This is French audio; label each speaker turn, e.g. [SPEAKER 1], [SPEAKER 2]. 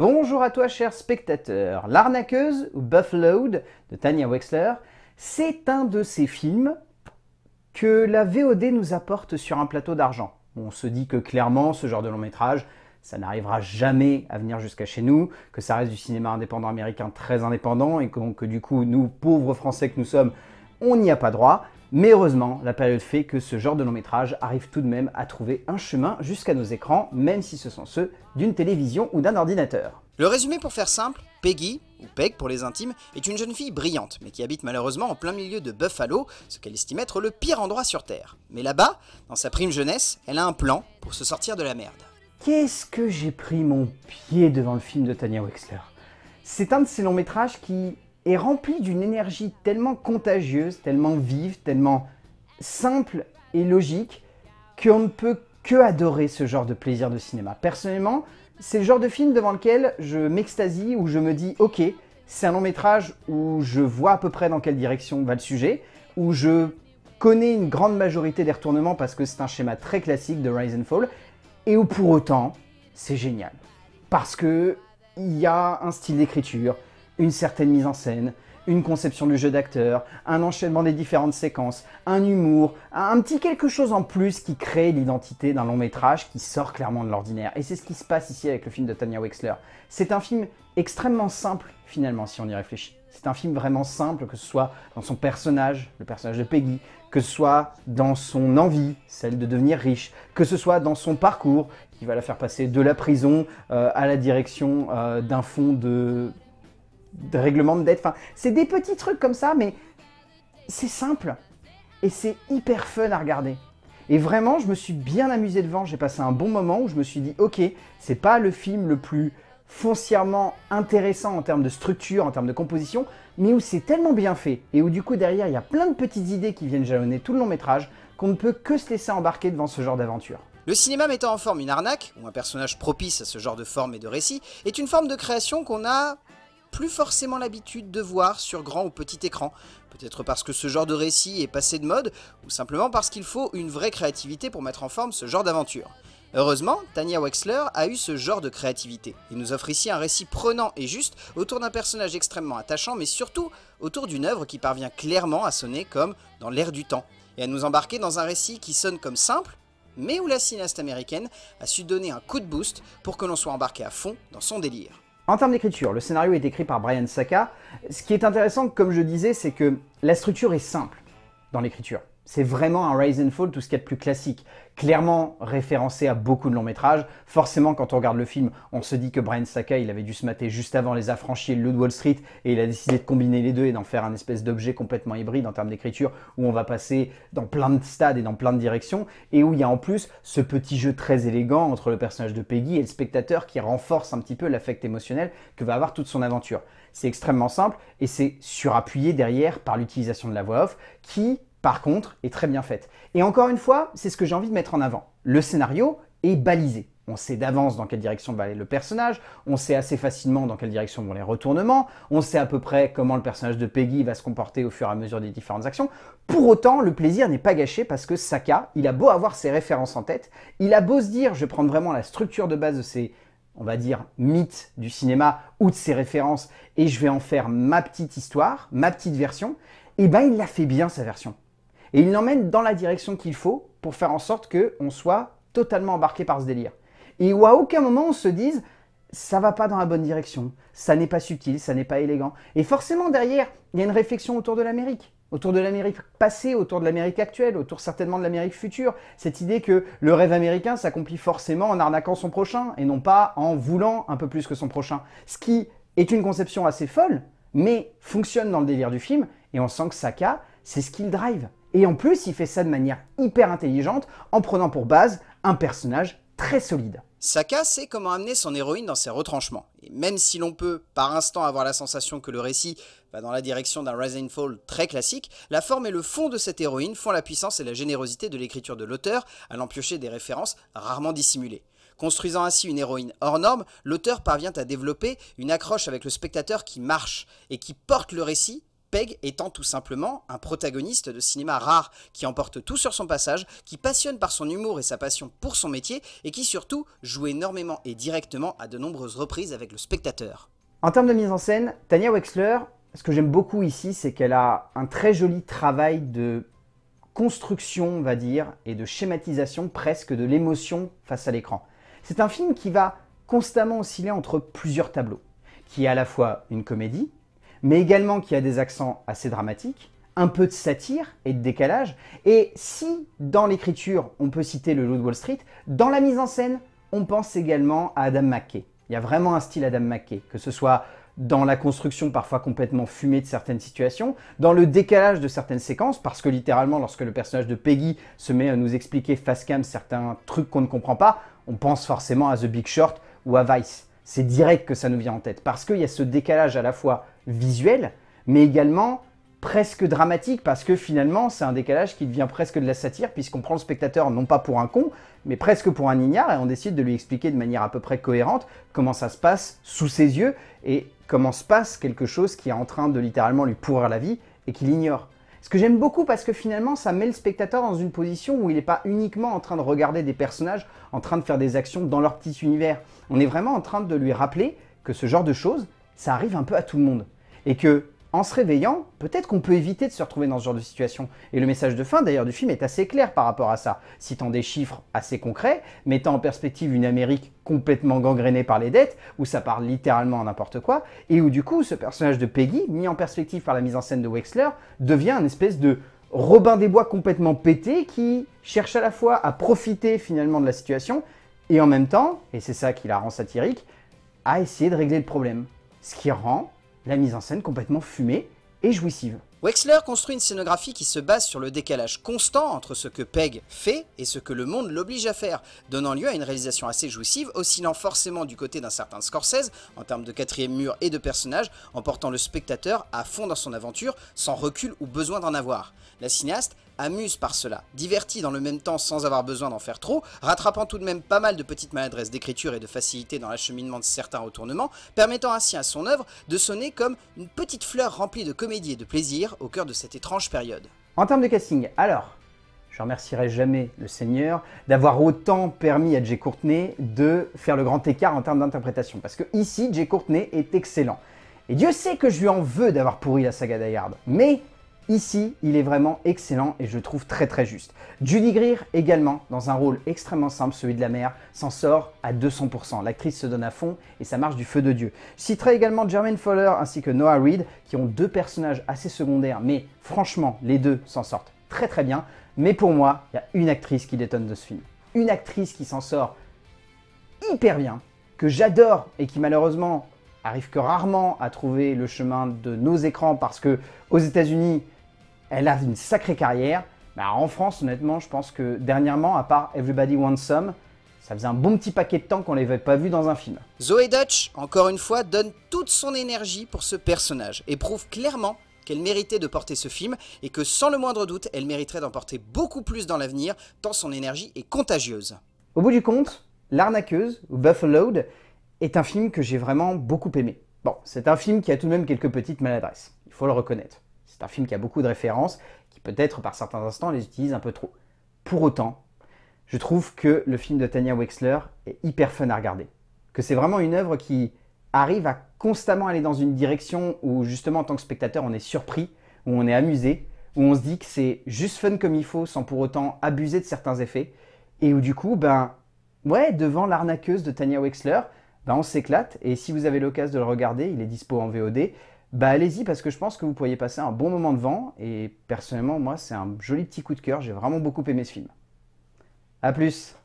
[SPEAKER 1] Bonjour à toi cher spectateur. L'arnaqueuse ou Buffaloed de Tania Wexler, c'est un de ces films que la VOD nous apporte sur un plateau d'argent. On se dit que clairement ce genre de long métrage, ça n'arrivera jamais à venir jusqu'à chez nous, que ça reste du cinéma indépendant américain très indépendant et que du coup nous pauvres Français que nous sommes, on n'y a pas droit. Mais heureusement, la période fait que ce genre de long métrage arrive tout de même à trouver un chemin jusqu'à nos écrans, même si ce sont ceux d'une télévision ou d'un ordinateur. Le résumé pour faire simple, Peggy, ou Peg pour les intimes, est une jeune fille brillante, mais qui habite malheureusement en plein milieu de Buffalo, ce qu'elle estime être le pire endroit sur Terre. Mais là-bas, dans sa prime jeunesse, elle a un plan pour se sortir de la merde. Qu'est-ce que j'ai pris mon pied devant le film de Tania Wexler C'est un de ces longs métrages qui est rempli d'une énergie tellement contagieuse, tellement vive, tellement simple et logique, qu'on ne peut que adorer ce genre de plaisir de cinéma. Personnellement, c'est le genre de film devant lequel je m'extasie, ou je me dis, ok, c'est un long métrage où je vois à peu près dans quelle direction va le sujet, où je connais une grande majorité des retournements parce que c'est un schéma très classique de Rise and Fall, et où pour autant, c'est génial. Parce que il y a un style d'écriture, une certaine mise en scène, une conception du jeu d'acteur, un enchaînement des différentes séquences, un humour, un petit quelque chose en plus qui crée l'identité d'un long métrage qui sort clairement de l'ordinaire. Et c'est ce qui se passe ici avec le film de Tanya Wexler. C'est un film extrêmement simple finalement si on y réfléchit. C'est un film vraiment simple, que ce soit dans son personnage, le personnage de Peggy, que ce soit dans son envie, celle de devenir riche, que ce soit dans son parcours, qui va la faire passer de la prison euh, à la direction euh, d'un fond de de règlement de dette. Enfin, c'est des petits trucs comme ça, mais c'est simple. Et c'est hyper fun à regarder. Et vraiment, je me suis bien amusé devant. J'ai passé un bon moment où je me suis dit, ok, c'est pas le film le plus foncièrement intéressant en termes de structure, en termes de composition, mais où c'est tellement bien fait et où du coup derrière il y a plein de petites idées qui viennent jalonner tout le long métrage qu'on ne peut que se laisser embarquer devant ce genre d'aventure. Le cinéma mettant en forme une arnaque, ou un personnage propice à ce genre de forme et de récit, est une forme de création qu'on a plus forcément l'habitude de voir sur grand ou petit écran. Peut-être parce que ce genre de récit est passé de mode, ou simplement parce qu'il faut une vraie créativité pour mettre en forme ce genre d'aventure. Heureusement, Tania Wexler a eu ce genre de créativité, et nous offre ici un récit prenant et juste autour d'un personnage extrêmement attachant, mais surtout autour d'une œuvre qui parvient clairement à sonner comme dans l'air du temps, et à nous embarquer dans un récit qui sonne comme simple, mais où la cinéaste américaine a su donner un coup de boost pour que l'on soit embarqué à fond dans son délire. En termes d'écriture, le scénario est écrit par Brian Saka. Ce qui est intéressant, comme je disais, c'est que la structure est simple dans l'écriture. C'est vraiment un rise and fall, tout ce qu'il y a de plus classique. Clairement référencé à beaucoup de longs métrages. Forcément, quand on regarde le film, on se dit que Brian Saka, il avait dû se mater juste avant Les Affranchis et Le Wall Street, et il a décidé de combiner les deux et d'en faire un espèce d'objet complètement hybride en termes d'écriture, où on va passer dans plein de stades et dans plein de directions, et où il y a en plus ce petit jeu très élégant entre le personnage de Peggy et le spectateur qui renforce un petit peu l'affect émotionnel que va avoir toute son aventure. C'est extrêmement simple et c'est surappuyé derrière par l'utilisation de la voix off qui, par contre, est très bien faite. Et encore une fois, c'est ce que j'ai envie de mettre en avant. Le scénario est balisé. On sait d'avance dans quelle direction va aller le personnage, on sait assez facilement dans quelle direction vont les retournements, on sait à peu près comment le personnage de Peggy va se comporter au fur et à mesure des différentes actions. Pour autant, le plaisir n'est pas gâché parce que Saka, il a beau avoir ses références en tête, il a beau se dire je vais prendre vraiment la structure de base de ses on va dire, mythe du cinéma ou de ses références, et je vais en faire ma petite histoire, ma petite version, et eh ben il la fait bien sa version. Et il l'emmène dans la direction qu'il faut pour faire en sorte qu'on soit totalement embarqué par ce délire. Et où à aucun moment on se dise, ça va pas dans la bonne direction, ça n'est pas subtil, ça n'est pas élégant. Et forcément derrière, il y a une réflexion autour de l'Amérique autour de l'Amérique passée, autour de l'Amérique actuelle, autour certainement de l'Amérique future. Cette idée que le rêve américain s'accomplit forcément en arnaquant son prochain et non pas en voulant un peu plus que son prochain. Ce qui est une conception assez folle, mais fonctionne dans le délire du film et on sent que Saka, c'est ce qu'il drive. Et en plus, il fait ça de manière hyper intelligente en prenant pour base un personnage très solide. Saka sait comment amener son héroïne dans ses retranchements. Et même si l'on peut, par instant, avoir la sensation que le récit dans la direction d'un Rise Fall très classique, la forme et le fond de cette héroïne font la puissance et la générosité de l'écriture de l'auteur, à piocher des références rarement dissimulées. Construisant ainsi une héroïne hors norme, l'auteur parvient à développer une accroche avec le spectateur qui marche et qui porte le récit Peg étant tout simplement un protagoniste de cinéma rare qui emporte tout sur son passage, qui passionne par son humour et sa passion pour son métier, et qui surtout joue énormément et directement à de nombreuses reprises avec le spectateur. En termes de mise en scène, Tania Wexler ce que j'aime beaucoup ici, c'est qu'elle a un très joli travail de construction, on va dire, et de schématisation presque de l'émotion face à l'écran. C'est un film qui va constamment osciller entre plusieurs tableaux, qui est à la fois une comédie, mais également qui a des accents assez dramatiques, un peu de satire et de décalage. Et si dans l'écriture, on peut citer le Loup de Wall Street, dans la mise en scène, on pense également à Adam McKay. Il y a vraiment un style Adam McKay, que ce soit dans la construction parfois complètement fumée de certaines situations, dans le décalage de certaines séquences, parce que littéralement, lorsque le personnage de Peggy se met à nous expliquer face cam certains trucs qu'on ne comprend pas, on pense forcément à The Big Short ou à Vice. C'est direct que ça nous vient en tête, parce qu'il y a ce décalage à la fois visuel, mais également presque dramatique, parce que finalement, c'est un décalage qui devient presque de la satire, puisqu'on prend le spectateur non pas pour un con, mais presque pour un ignare, et on décide de lui expliquer de manière à peu près cohérente comment ça se passe sous ses yeux, et comment se passe quelque chose qui est en train de littéralement lui pourrir la vie et qu'il ignore. Ce que j'aime beaucoup parce que finalement ça met le spectateur dans une position où il n'est pas uniquement en train de regarder des personnages en train de faire des actions dans leur petit univers. On est vraiment en train de lui rappeler que ce genre de choses, ça arrive un peu à tout le monde. Et que en se réveillant, peut-être qu'on peut éviter de se retrouver dans ce genre de situation. Et le message de fin d'ailleurs du film est assez clair par rapport à ça, citant des chiffres assez concrets, mettant en perspective une Amérique complètement gangrénée par les dettes, où ça parle littéralement à n'importe quoi, et où du coup ce personnage de Peggy, mis en perspective par la mise en scène de Wexler, devient un espèce de Robin des Bois complètement pété qui cherche à la fois à profiter finalement de la situation, et en même temps, et c'est ça qui la rend satirique, à essayer de régler le problème. Ce qui rend la mise en scène complètement fumée et jouissive. Wexler construit une scénographie qui se base sur le décalage constant entre ce que Peg fait et ce que le monde l'oblige à faire, donnant lieu à une réalisation assez jouissive, oscillant forcément du côté d'un certain Scorsese, en termes de quatrième mur et de personnages, emportant le spectateur à fond dans son aventure, sans recul ou besoin d'en avoir. La cinéaste amuse par cela, divertit dans le même temps sans avoir besoin d'en faire trop, rattrapant tout de même pas mal de petites maladresses d'écriture et de facilité dans l'acheminement de certains retournements, permettant ainsi à son œuvre de sonner comme une petite fleur remplie de comédie et de plaisir au cœur de cette étrange période. En termes de casting, alors, je remercierai jamais le Seigneur d'avoir autant permis à Jay Courtenay de faire le grand écart en termes d'interprétation, parce que ici, Jay Courtenay est excellent. Et Dieu sait que je lui en veux d'avoir pourri la saga d'aillard mais Ici, il est vraiment excellent et je le trouve très très juste. Judy Greer également, dans un rôle extrêmement simple, celui de la mère, s'en sort à 200%. L'actrice se donne à fond et ça marche du feu de Dieu. Je citerai également Jermaine Fowler ainsi que Noah Reed, qui ont deux personnages assez secondaires, mais franchement, les deux s'en sortent très très bien. Mais pour moi, il y a une actrice qui détonne de ce film. Une actrice qui s'en sort hyper bien, que j'adore et qui malheureusement arrive que rarement à trouver le chemin de nos écrans parce que aux États-Unis, elle a une sacrée carrière. Bah, en France, honnêtement, je pense que dernièrement, à part Everybody Wants Some, ça faisait un bon petit paquet de temps qu'on l'avait pas vu dans un film. Zoé Dutch, encore une fois, donne toute son énergie pour ce personnage et prouve clairement qu'elle méritait de porter ce film et que sans le moindre doute, elle mériterait d'en porter beaucoup plus dans l'avenir, tant son énergie est contagieuse. Au bout du compte, L'arnaqueuse, ou Buffaloed, est un film que j'ai vraiment beaucoup aimé. Bon, c'est un film qui a tout de même quelques petites maladresses, il faut le reconnaître. C'est un film qui a beaucoup de références, qui peut-être par certains instants les utilise un peu trop. Pour autant, je trouve que le film de Tania Wexler est hyper fun à regarder. Que c'est vraiment une œuvre qui arrive à constamment aller dans une direction où justement en tant que spectateur on est surpris, où on est amusé, où on se dit que c'est juste fun comme il faut sans pour autant abuser de certains effets, et où du coup, ben ouais, devant l'arnaqueuse de Tania Wexler, ben on s'éclate, et si vous avez l'occasion de le regarder, il est dispo en VOD, bah allez-y parce que je pense que vous pourriez passer un bon moment devant. Et personnellement, moi, c'est un joli petit coup de cœur. J'ai vraiment beaucoup aimé ce film. A plus